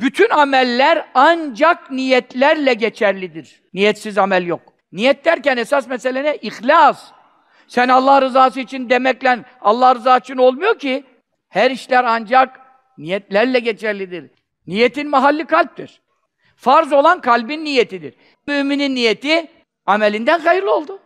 Bütün ameller ancak niyetlerle geçerlidir. Niyetsiz amel yok. Niyet derken esas mesele ne? İhlas. Sen Allah rızası için demekle Allah rızası için olmuyor ki. Her işler ancak niyetlerle geçerlidir. Niyetin mahalli kalptir. Farz olan kalbin niyetidir. Müminin niyeti amelinden hayırlı oldu.